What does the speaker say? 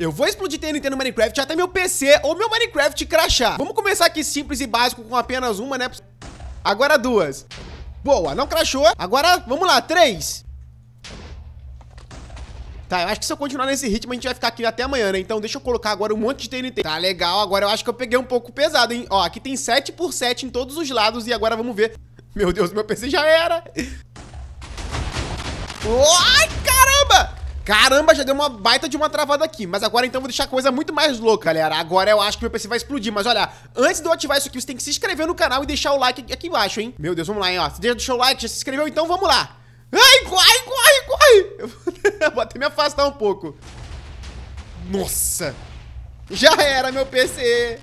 Eu vou explodir TNT no Minecraft até meu PC ou meu Minecraft crachar. Vamos começar aqui simples e básico com apenas uma, né? Agora duas. Boa, não crachou. Agora, vamos lá, três. Tá, eu acho que se eu continuar nesse ritmo, a gente vai ficar aqui até amanhã, né? Então deixa eu colocar agora um monte de TNT. Tá legal, agora eu acho que eu peguei um pouco pesado, hein? Ó, aqui tem 7 por 7 em todos os lados e agora vamos ver. Meu Deus, meu PC já era. Uai! Caramba, já deu uma baita de uma travada aqui. Mas agora então vou deixar a coisa muito mais louca, galera. Agora eu acho que meu PC vai explodir. Mas olha, antes de eu ativar isso aqui, você tem que se inscrever no canal e deixar o like aqui embaixo, hein? Meu Deus, vamos lá, hein? Ó, você deixou o like, já se inscreveu, então vamos lá. Ai, corre, corre, corre. Eu vou até me afastar um pouco. Nossa. Já era meu PC.